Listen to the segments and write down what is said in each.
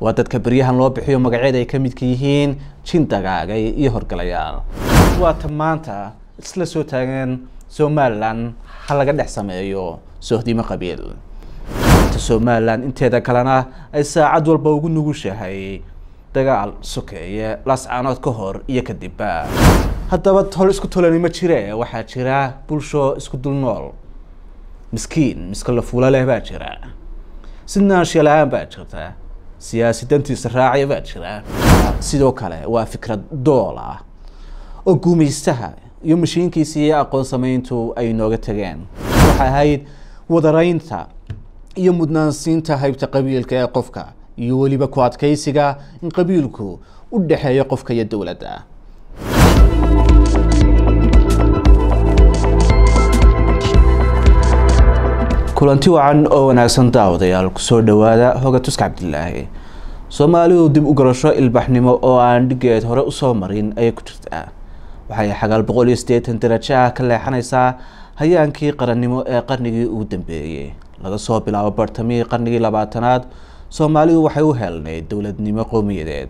waa dadka beryahan loo bixiyo magacyada ay ka midka yihiin jin dagaagay iyo horgalayaal waata maanta isla soo taagan somalilan ha laga dhex sameeyo sohdimo qabiil somalilan inteeda kalena ay saacad walba ugu nugushahay dagaal sokeeye lascaanood ka hor iyo kadibba haddaba hol isku tolani ma jire waxaa jira bulsho isku dul nool miskiin miska la fuula leh baa jira sidnaanshiya la-aan baa jirta siyaasidantiisa raacaya baa jiraa sidoo kale waa fikrad dool ah oo guumaystaha iyo mashiinkiisi iyo aqoon samayntu ay nooga tageen waxay ahayd wadaraynta iyo mudnaansiinta haybta qabiilka ee qofka iyo weliba ku adkaysiga in qabiilku u dhexeeyo qofka iyo dowladda kulanti wacan oo wanaagsan daawadayaal kusoo dhawaada hogatuska cabdilaahi soomaalidu dib u garasho ilbaxnimo oo aan dhigeed hore usoo marin ayay ku jirtaa waxay xagaal boqol iyo siddeetan darajo ah ka leexanaysaa hayaankii qarannimo ee qarnigii ugu dambeeyey laga soo bilaabo bartamihii qarnigii labaatanaad soomaalidu waxay u heelnayd dowladnimo qowmiyadeed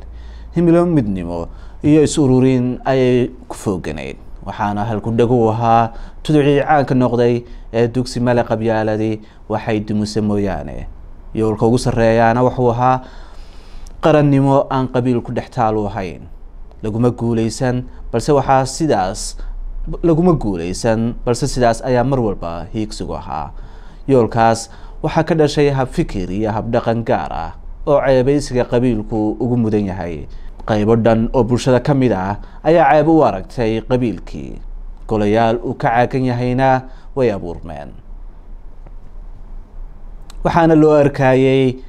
himilo midnimo iyo is-ururin ayay ku fooganayd waxaana halkudhagu ahaa tuducii caanka noqday ee dugsi male qabyaaladi waxay dumisa mooyaane yoolka ugu sarreeyaana wuxuu ahaa qarannimo aan qabiil ku dhex taalu ahayn laguma guulaysan balse waxaa sidaas laguma guulaysan balse sidaas ayaa mar walba hiigsigu ahaa yoolkaas waxaa ka dhashay hab fikir iyo hab dhaqan gaar ah oo ceebaysiga qabiilku ugu mudan yahay qaybo dhan oo bulshada ka mid ah ayaa ceeb u aragtay qabiilkii golayaal uu ka caagan yahayna way abuurmeen waxaana loo arkaayey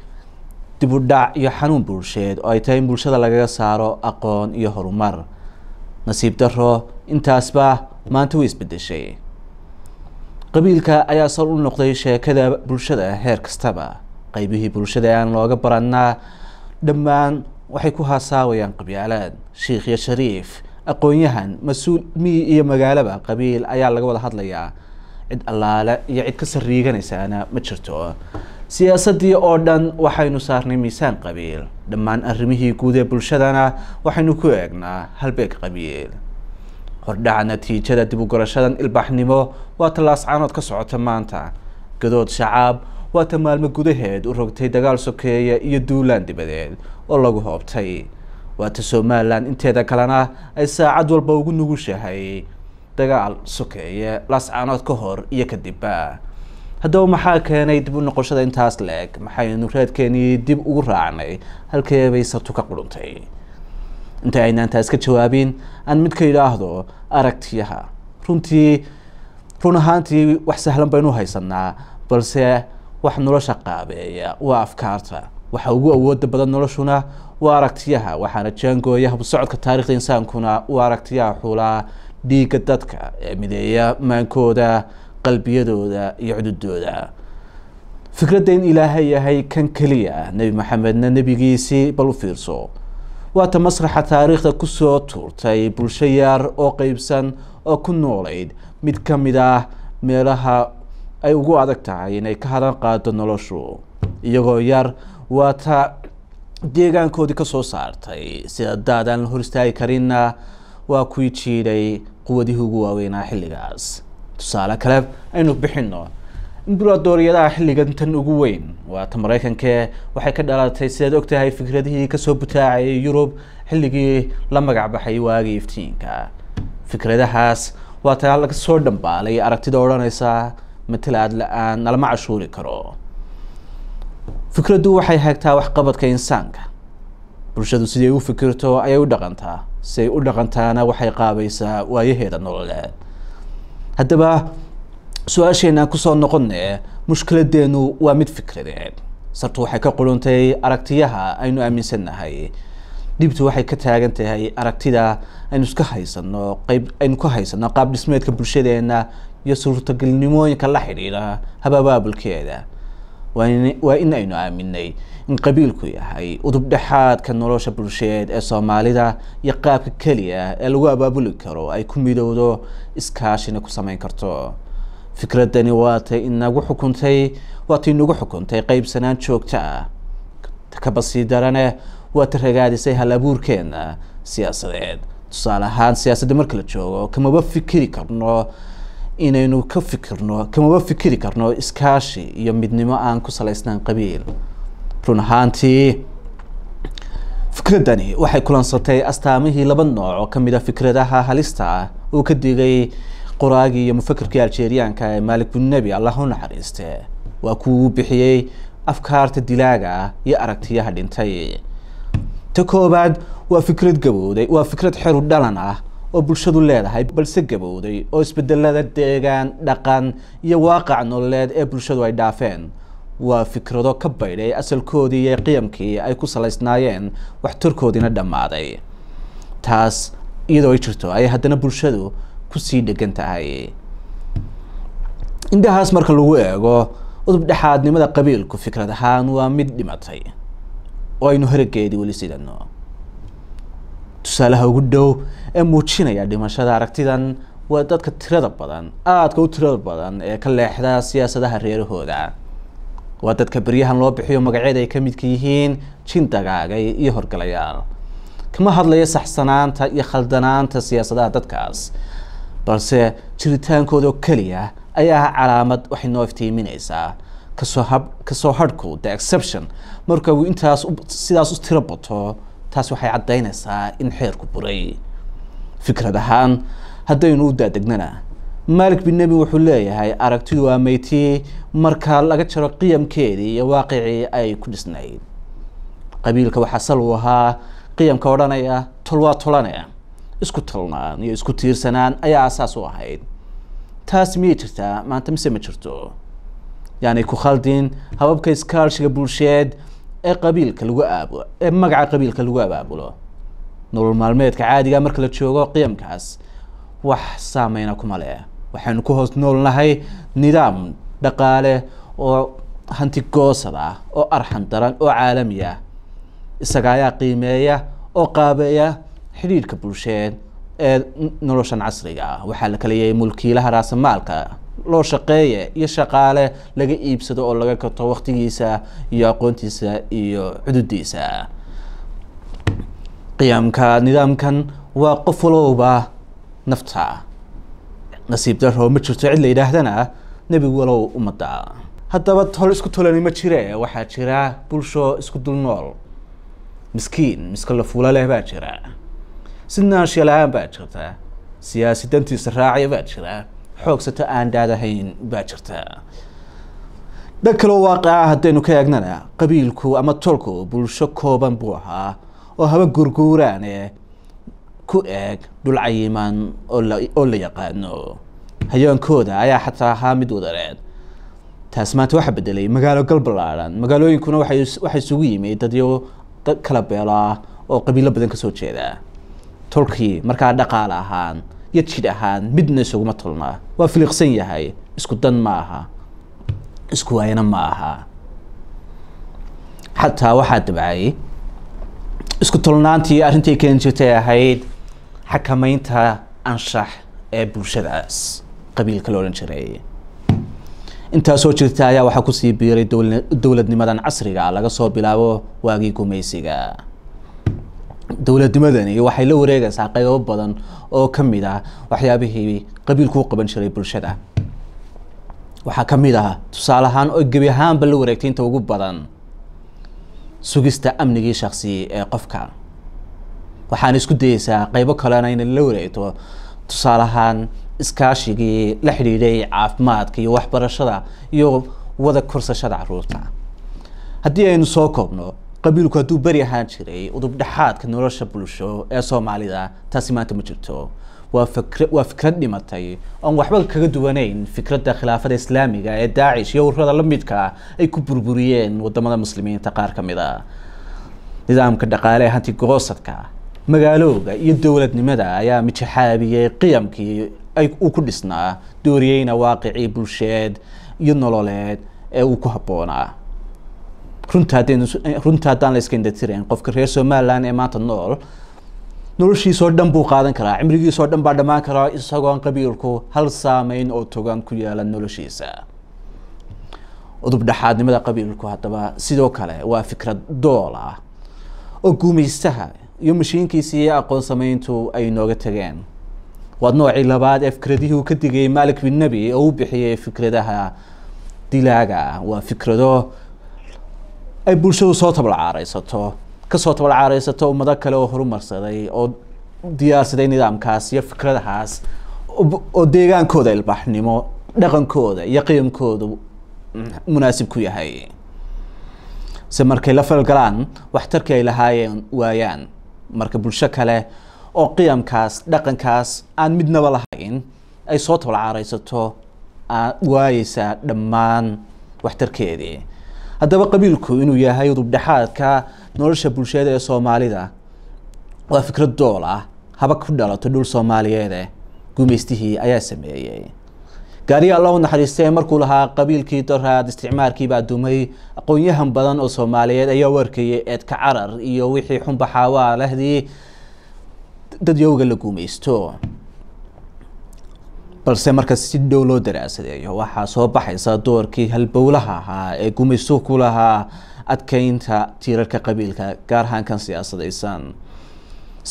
dibudhac iyo xanuun bulsheed oo ay tahay in bulshada lagaga saaro aqoon iyo horumar nasiib daro intaasba maanta way isbeddeshay qabiilka ayaa sal u noqday sheekada bulshada heer kastaba qaybihii bulshada aan looga barannaa dhammaan waxay ku haasaawayaan qabyaalad sheikh iyo shariif aqoon-yahan mas-uul miyi iyo magaalaba qabiil ayaa laga wada hadlayaa cid allaale iyo cid ka sarriiganaysaana ma jirto siyaasaddii oo dhan waxaynu saarnay miisaan qabiil dhammaan arrimihii guud ee bulshadana waxaynu ku eegnaa halbeeg qabiil hordhaca natiijada dib u garashadan ilbaaxnimo waa tallaascaanood ka socota maanta gadood shacaab waata maalmo gudaheed u rogtay dagaal sokeeya iyo duulaan dibadeed oo lagu hoobtay waata somalilan inteeda kalena ay saacad walba ugu nugushahay dagaal sokeeye laascaanood ka hor iyo kadibba haddaba maxaa keenay dib u noqoshada intaas leeg maxaynu reerkeenii dib ugu raacnay halkee bay sabtu ka quruntay inta aynaantaas ka jawaabin aan mid ka idhaahdo aragtiyaha runtii run ahaantii wax sahlan baynu haysanaa balse wax nolosha qaabeeya waa afkaarta waxa ugu awooda badan noloshuna waa aragtiyaha waxaana jaangooya habsocodka taarikhda insaankuna u aragtiyaha xulaa dhiigga dadka ee mideeya maankooda qalbiyadooda iyo cududooda fikradda in ilaahay yahay kan keliya nebi maxamedna nebigiisii bal u fiirso waata masraxa taariikhda kusoo tuurtay bulsho yaar oo qeybsan oo ku noolayd mid ka mid ah meelaha ay ugu adag tahay inay ka hadan qaado noloshu iyagoo yar waata deegaankoodii kasoo saartay sida daadaan la hor istaagi karinna waa kuwii jiiday quwadihii ugu waaweynaa xilligaas tusaale kale aynu bixinno duladooryadaha xilligan ugu weyn waata maraykanka waxay ka dhalatay sidaad ogtahay fikradihii kasoo butaacayay yurub xilligii la magac baxay waagii iftiinka fikradahaas waata laga soo dhambaalay aragtida odhanaysa matal aad la-aan nalama cashuuri karo fikraddu waxay hagtaa waxqabadka insaanka bulshadu siday u fikirto ayay u dhaqantaa siday u dhaqantaana waxay qaabaysaa waayaheeda nololeed haddaba su-aasheenaan kusoo noqonne mushkiladeennu waa mid fikradeed sartu waxay ka quruntay aragtiyaha aynu aaminsannahay dhibtu waxay ka taagan tahay aragtida aynu iska haysano qayb aynu ka haysano qaab dhismeedka bulshadeena iyo suurtagelnimooyinka la xidhiidha hababaabalkeeda waa in aynu aaminay in qabiilku yahay udub dhexaadka nolosha bulsheed ee soomaalida iyo qaabka keliya ee lagu abaabuli karo ay ku midowdo iskaashina ku samayn karto fikraddani waatay inagu xukuntay waatay inagu xukuntay qeybsanaan joogto ah takabasii daraneh waata ragaadisay hal abuurkeena siyaasadeed tusaale ahaan siyaasadda marka la joogo kamaba fikiri karno inaynu ka fikirno kamaba fikiri karno iskaashi iyo midnimo aan ku salaysnaan qabiil run ahaantii fikradani waxay kulansatay astaamihii laba nooc oo kamid a ah fikradaha halista ah uu ka digay qoraagii iyo mufakirkii algeriaanka ee maalik bin allah u naxariiste waa kuwa uu bixiyey afkaarta dilaaga ah iyo aragtiyaha dhintay ta koobaad waa fikrad gabowday waa fikrad xeru dhalan ah oo bulshadu leedahay balse gabowday oo isbedelada deegaan dhaqan iyo waaqac nololeed ee bulshadu ay dhaafeen waa fikrado ka baydhay asalkoodii iyo qiyamkii ay ku salaysnaayeen waxtarkoodiina dhammaaday taas iyadoo ay jirto ayay haddana bulshadu kusii dhegan tahay indhahaas marka lagu eego udub dhexaadnimada qabiilku fikrad ahaan waa mid dhimatay oo aynu harageedii weli sidano tusaalaha ugu dhow ee muujinaya dhimashada aragtidan waa dadka tirada badan aadka u tirada badan ee ka leexda siyaasadaha reerahooda waa dadka beryahan loo bixiyo magacyada ay ka midka yihiin jin dagaagay iyo horgalayaal kama hadlaya saxsanaanta iyo khaldanaanta siyaasadaha dadkaas balse jiritaankooda oo keliya ayaa ah calaamad waxay noo iftiiminaysaa kasoo hab kasoo hadhku the exception marka uu intaas sidaas u tiro bato taas waxay caddaynaysaa in xeerku buray fikrad ahaan haddaynu u daadegnana maalik bin nebi wuxuu leeyahay aragtidu waa meytii marka laga jaro qiyamkeedii iyo waaqicii ay ku dhisnayd qabiilka waxaa sal uu ahaa qiyamka odhanaya tol waa tolanaya isku tolnaan iyo isku tiirsanaan ayaa asaas u ahayd taas miyay jirtaa maanta mise ma jirto yaanay ku khaldin hababka iskaashiga bulsheed ee qabiilka lagu aab ee magaca qabiilka lagu abaabulo nolol maalmeedka caadiga ah marka la joogo qiyamkaas wax saameyna kuma leh waxaynu ku hoos noolnahay nidaam dhaqaale oo hantigoosad ah oo arxan daran oo caalami ah. isaga ayaa qiimeeya oo qaabeeya xidhiidhka bulsheed ee noloshan casriga ah. waxaa la kaleeyahay mulkiilaha raasamaalka loo shaqeeye iyo shaqaale laga iibsado oo laga gato waktigiisa iyo aqoontiisa iyo cududiisa qiyaamka nidaamkan waa qof walowba nafta nasiib daro ma jirto cid la yidhaahdana nebigu walow ummadda haddaba tol isku tolani ma jire waxaa jira bulsho isku dul nool miskiin miska la fuula leh baa jira sidnaansha la-aan baa jirta siyaasi dantiisa raacaya baa jira xoogsato aan daadahayn baa jirta dhan kaloo waaqia ah haddaynu ka eegnana qabiilku ama tolku bulsho kooban buu ahaa oo haba gurguuraane ku eeg dhul cayiman oo la yaqaano hayaankooda ayaa xataa ahaa mid wadareed taas maanta waxaa bedelay magaalo gal magaalooyinkuna waxaa isugu yimi dadyo kala beelo ah oo qabiilo badan kasoo jeeda tolkii markaa dhaqaale ahaan iyo jidh ahaan midna isuguma tolnaa waa filiiqsan yahay isku dan ma aha isku waayana ma aha xataa waxaa dabcay isku tolnaantii arrintii jirtay ahayd xakamaynta anshax ee bulshadaas qabiilka la odhan jiray intaasoo jirta ayaa waxaa kusii biiray dowladnimadan casriga laga soo bilaabo waagii gumaysiga dowladnimadani waxay la wareegaysaa qaybo badan oo ka mid ah waxyaabihii qabiilkuu qaban jiray bulshada waxaa ka mid ah tusaale ahaan oo gebi ahaanba la wareegtay inta ugu badan sugista amnigii shaksi ee qofka waxaana isku dayeysaa qaybo kalena inay la wareegto tusaale ahaan iskaashigii la xidhiidhay caafimaadka iyo waxbarashada iyo wada kursashada caruurta haddii aynu soo koobno qabiilku hadduu beri ahaan jiray udubdhexaadka nolosha bulsho ee soomaalida taasi maanta ma jirto waa fikr waa fikrad dhimatay oon waxba kaga duwanayn fikradda khilaafada islaamiga ee daacish iyo ururada lamidka ay ku burburiyeen wadamada muslimiinta qaar ka mid a nidaamka dhaqaale ee hantigoosadka magaalooga iyo dowladnimada ayaa mijaxaabiyey qiyamkii uu ku dhisnaa dooriyeyna waaqicii bulsheed iyo nololeed ee uu ku habboonaa runta haddaan layska indhatiran qofka reer somalilan ee maanta nool noloshiisoo dhan buu qaadan karaa cimrigiisoo dhan baa dhammaan karaa isagoon qabiilku hal saameyn oo togan ku yaala noloshiisa udub dhexaadnimada qabiilku haddaba sidoo kale waa fikrad dool ah oo guumaystaha iyo mashiinkiisii iyo aqoon sameyntu ay nooga tageen waa noocii labaad ee fikradihii uu ka digayay malik bin nebi oo u bixiyay fikradaha dilaaga ah. waa fikrado ay bulshadu soo tabalcaaraysato kasoo tabalcaaraysato ummado kale oo horumarsaday oo diyaarsaday nidaamkaas iyo fikradahaas oo deegaankooda ilbaaxnimo dhaqankooda iyo qiyamkooda munaasib ku yahay se markay la falgalaan waxtarkii ay lahaayeen waayaan marka bulsho kale oo qiyamkaas dhaqankaas aan midnaba lahayn ay soo tabalcaaraysato waayeysaa dhammaan waxtarkeedii haddaba qabiilku inuu yahay rubdhexaadka nolosha bulshada ee soomaalida waa fikrad dool ah haba ku dhalato dhul soomaaliyeede eh. gumaystihii ayaa sameeyey gaariya alla u naxariistee markuu lahaa qabiilkii doraad isticmaalkiibaa dumay aqoon-yahan badan oo soomaaliyeed ayaa u arkayay eedka carar iyo wixii xunbaxaawaalahdii dad yowga la guumaysto balse marka si dhow loo daraasadeeyo waxaa soo baxaysa doorkii halbowlaha ahaa ee gumayso ku lahaa adkeynta tiirarka qabiilka gaar ahaan kan siyaasadaysan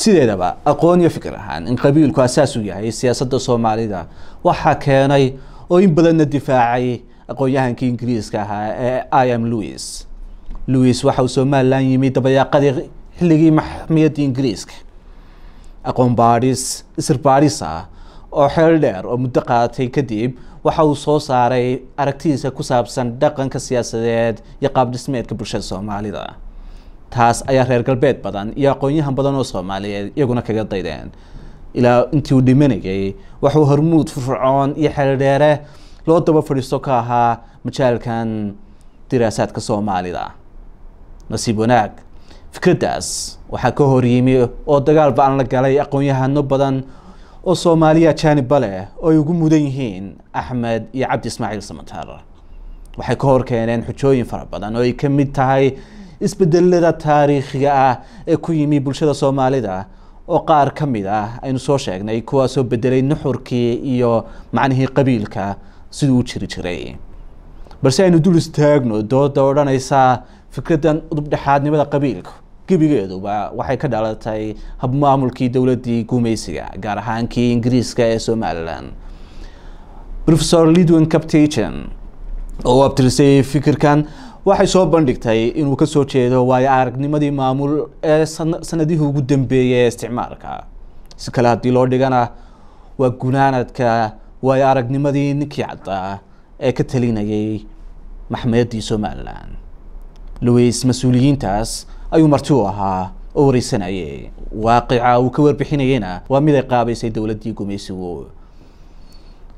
sideedaba aqoon iyo fikir ahaan in qabiilku asaas u yahay siyaasadda soomaalida waxaa keenay oo in badanna difaacay aqoonyahankii ingiriiska ahaa ee i m louis louis waxa uu somalilan yimi dabayaaqadii xilligii maxmiyadda ingiriiska aqoon baadhis isir baadhis ah oo xeel dheer oo muddo qaatay kadib waxa uu soo saaray aragtidiisa ku saabsan dhaqanka siyaasadeed iyo qaabdhismeedka bulshada soomaalida taas ayaa reer galbeed badan iyo aqoon-yahan badan oo soomaaliyeed iyaguna kaga daydeen ilaa intii uu dhimanayay waxuu hormuud firfircoon iyo xeel dheere loo daba fadhiisto ka ahaa majaalkan diraasaadka soomaalida nasiib wanaag fikraddaas waxaa ka hor yimi oo dagaalba aan la galay aqoon-yahano badan oo soomaaliya jaanibba leh oo ay ugu mudan yihiin axmed iyo cabdi ismaaciil samataare waxay ka hor keeneen xujooyin fara badan oo ay ka mid tahay isbedelada taariikhiga ah ee ku yimi bulshada soomaalida oo qaar ka mid ah aynu soo sheegnay kuwaasoo bedelay nuxurkii iyo macnihii qabiilka siduu u jiri jiray balse aynu dul istaagno dooda odhanaysa fikraddan udub dhexaadnimada qabiilka gebigeedu ba waxay ka dhalatay habmaamulkii dowladii gumaysiga gaar ahaan kii ingiriiska ee somalilan professor lidwin captagen oo u abtirisay fikirkan waxay soo bandhigtay inuu kasoo jeedo waayo aragnimadii maamul ee sanadihii ugu dambeeyay ee isticmaalka si kale haddii loo dhigana waa gunaanadka waayo aragnimadii ninkii caddaa ee ka talinayay maxmayaddii somalilan lowis mas-uuliyiintaas ayuu marti u ahaa oo wareysanayay waaqica uu ka warbixinayeyna waa mid ay qaabaysay dowladdii gumaysigu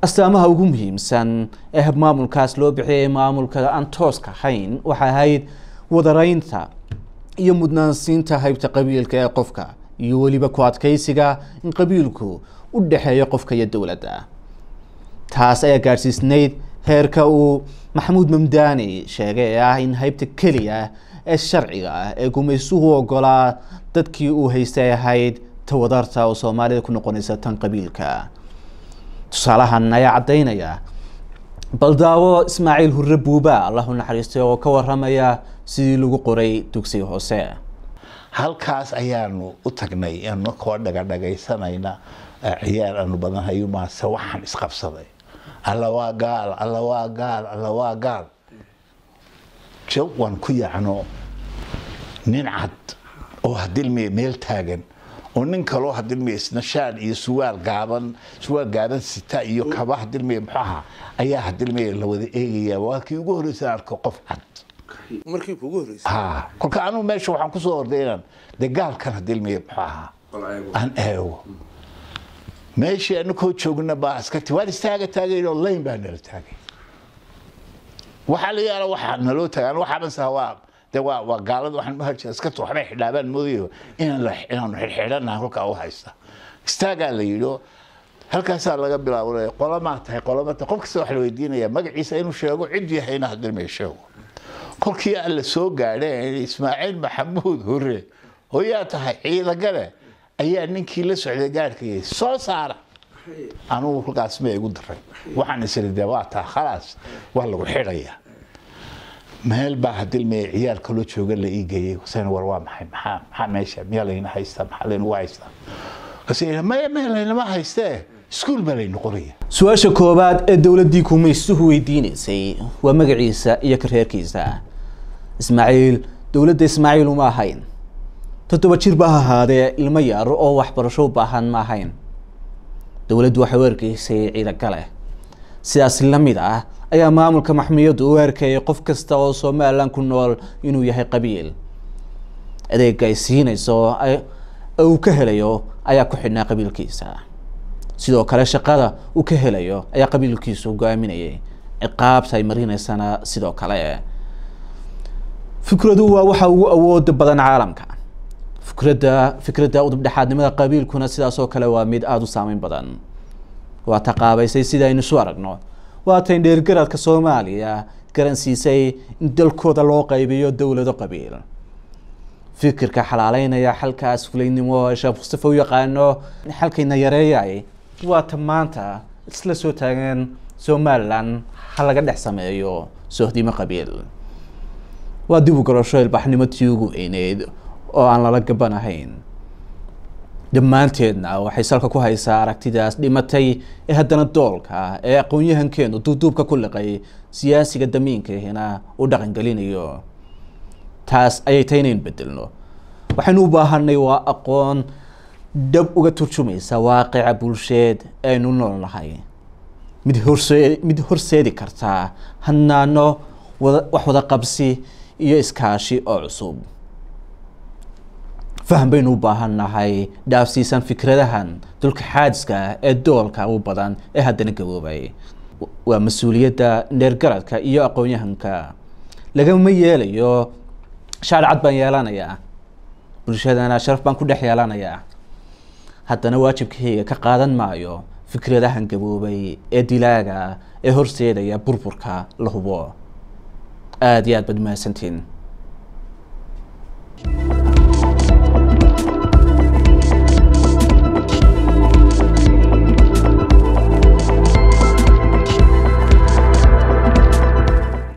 astaamaha ugu muhiimsan ee habmaamulkaas loo bixiyay maamulka aan tooska ahayn waxay ahayd wadaraynta iyo mudnaansiinta haybta qabiilka ee qofka iyo weliba ku adkaysiga in qabiilku u dhexeeyo qofka iyo dowladda taas ayaa gaadhsiisnayd heerka uu maxamuud mamdaani sheegay ah in haybta keliya ee sharciga ah ee gumaysuhu ogolaa dadkii uu haystay ahayd tawadarta oo soomaalida ku noqonaysa tan qabiilka tusaalahan ayaa caddaynaya baldaawo ismaaciil hurre buuba allahu naxariistay oo ka waramaya sidii lagu qoray dugsiga hoose halkaas ayaanu u tagnay aanu dhagadhagaysanayna ciyaar aanu badanhayo maase waxaan isqabsaday alla waa gaal alla waa gaal alla waa gaal jawan ku yacno nin cad oo hadilmiya meel taagan oo nin kaloo hadilmiya isna iyo suwaal gaaban suwaal gaaban sita iyo kaba hadilmiya muxuaha ayaa hadilmiya la wada waa kii ugu horreysa arko qof cad markii kugu horreysay ha kolka anugu meesha waxaan ku soo orday inaan gaalkan hadilmiya muxuu aan eego meeshii anakoo joogna baa iska ti istaaga taagayn oo layn baa nala taagay waxaa la yaala waxaa naloo taagay waxaabansaha waa de waa waa gaalada waxaan ma harjira iska waxba xidhaabaan moodayo inaan inaanu xidhxidhanaha kolkaa u haysta istaagaa la yidhi halkaasaa laga bilaabnaya qolamaa tahay qolama tahay qof kasta wax la weydiinaya magaciisa inuu sheego cid yahayna haddii ma sheego kolkii aan soo gaadheen ismaaciil maxamuud hore hooyaa tahay ciidagale ayaa ninkii la socday gaadhkayay soo saara anugu kolkaas ma igu daray waxaan isiri dee waa khalaas waa lagu xidhayaa meel baa haddii me ciyaalka loo jooga la ii geeyey huseen war waa maxay maxaa maxaa meesha miyaa layna haystaa maxaa laynagu haystaa maya maya laynama haystee iskuul baa lay noqonaya su-aasha koowaad ee dowladdii gumaystuhu weydiinaysay waa magaciisa iyo kareerkiisa ismaaciil dowladda ismaaciil uma ahayn toddoba jir ba ahaadee ilmo yaaro oo waxbarasho u baahan ma ahayn dowladdu waxay u ergeysay ciidagale sidaas lamid ah ayaa maamulka maxmiyaddu u arkeeyay qof kasta oo somalilan ku nool inuu yahay qabiil adeega ay siinayso oo uu ka helayo ayaa ku xidhnaa qabiilkiisa sidoo kale shaqada uu ka helayo ayaa qabiilkiisu hogaaminayay ciqaabta ay marinaysana sidoo kale fikradu waa waxa ugu awooda badan caalamka fikradda fikradda udubdhexaadnimada qabiilkuna sidaasoo kale waa mid aada u saameyn badan waa ta qaabaysay aynu isu aragno waa tayn dheergaraadka soomaaliya garansiisay in dalkooda loo qaybiyo dowlado qabiil fikirka xalaaleynaya xalkaas fulaynimo sheekh sifa u yaqaano xalkayna yareeyay waata maanta isla soo taageen somalilan ha laga dhex sameeyo soohdimo qabiil waa dib u ilbaxnimo ilbaxnimotii ugu weyneyd oo aan lala gaban ahayn dhammaanteedna waxay salka ku haysaa aragtidaas dhimatay ee haddana doolka ee aqoon-yahankeenu duuduubka ku liqay siyaasiga damiinkahina u dhaqangelinayo taas ayay tahy inayn bedelno waxaynu u baahanay waa aqoon dhab uga turjumaysa waaqica bulsheed aynu nool nahay mid horse mid horseedi kartaa hanaano wada wax wada qabsi iyo iskaashi oo cusub faham baynu u baahannahay dhaafsiisan fikradahan dulka xaadiska ah ee doolka u badan ee haddana gaboobay waa mas-uuliyadda neergaradka iyo aqoonyahanka lagama yeelayo shaarcad baan yeelanayaa bulshadana sharaf baan ku dhex yeelanayaa haddana waajibkayga ka qaadan maayo fikradahan gaboobay ee dilaaga ee horseedaya burburka la hubo aada iyo aad baad mahadsantiin